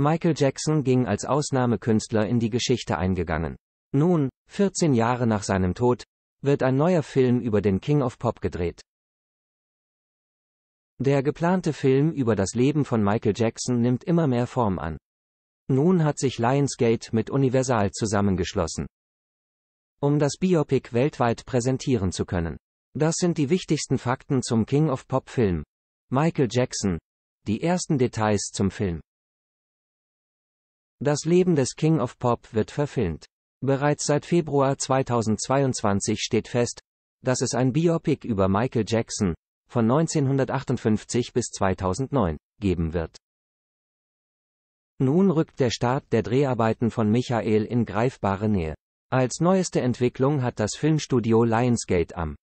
Michael Jackson ging als Ausnahmekünstler in die Geschichte eingegangen. Nun, 14 Jahre nach seinem Tod, wird ein neuer Film über den King of Pop gedreht. Der geplante Film über das Leben von Michael Jackson nimmt immer mehr Form an. Nun hat sich Lionsgate mit Universal zusammengeschlossen, um das Biopic weltweit präsentieren zu können. Das sind die wichtigsten Fakten zum King of Pop Film. Michael Jackson. Die ersten Details zum Film. Das Leben des King of Pop wird verfilmt. Bereits seit Februar 2022 steht fest, dass es ein Biopic über Michael Jackson, von 1958 bis 2009, geben wird. Nun rückt der Start der Dreharbeiten von Michael in greifbare Nähe. Als neueste Entwicklung hat das Filmstudio Lionsgate am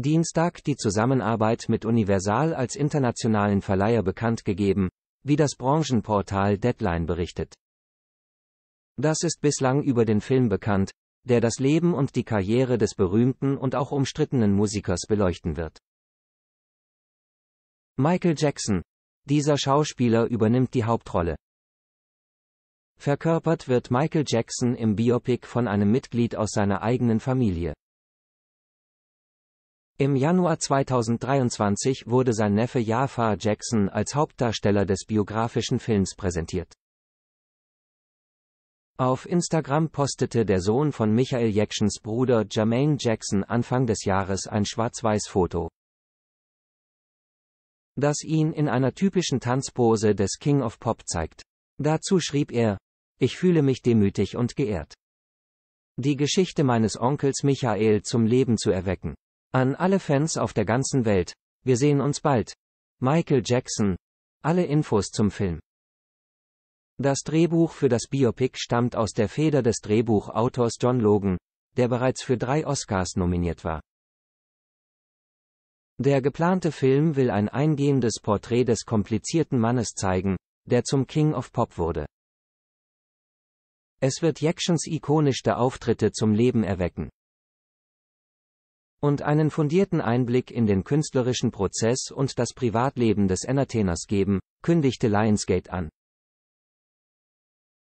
Dienstag die Zusammenarbeit mit Universal als internationalen Verleiher bekannt gegeben, wie das Branchenportal Deadline berichtet. Das ist bislang über den Film bekannt, der das Leben und die Karriere des berühmten und auch umstrittenen Musikers beleuchten wird. Michael Jackson, dieser Schauspieler übernimmt die Hauptrolle. Verkörpert wird Michael Jackson im Biopic von einem Mitglied aus seiner eigenen Familie. Im Januar 2023 wurde sein Neffe Jafar Jackson als Hauptdarsteller des biografischen Films präsentiert. Auf Instagram postete der Sohn von Michael Jacksons Bruder Jermaine Jackson Anfang des Jahres ein Schwarz-Weiß-Foto, das ihn in einer typischen Tanzpose des King of Pop zeigt. Dazu schrieb er, ich fühle mich demütig und geehrt. Die Geschichte meines Onkels Michael zum Leben zu erwecken. An alle Fans auf der ganzen Welt. Wir sehen uns bald. Michael Jackson. Alle Infos zum Film. Das Drehbuch für das Biopic stammt aus der Feder des Drehbuchautors John Logan, der bereits für drei Oscars nominiert war. Der geplante Film will ein eingehendes Porträt des komplizierten Mannes zeigen, der zum King of Pop wurde. Es wird Jacksons ikonischste Auftritte zum Leben erwecken und einen fundierten Einblick in den künstlerischen Prozess und das Privatleben des Entertainers geben, kündigte Lionsgate an.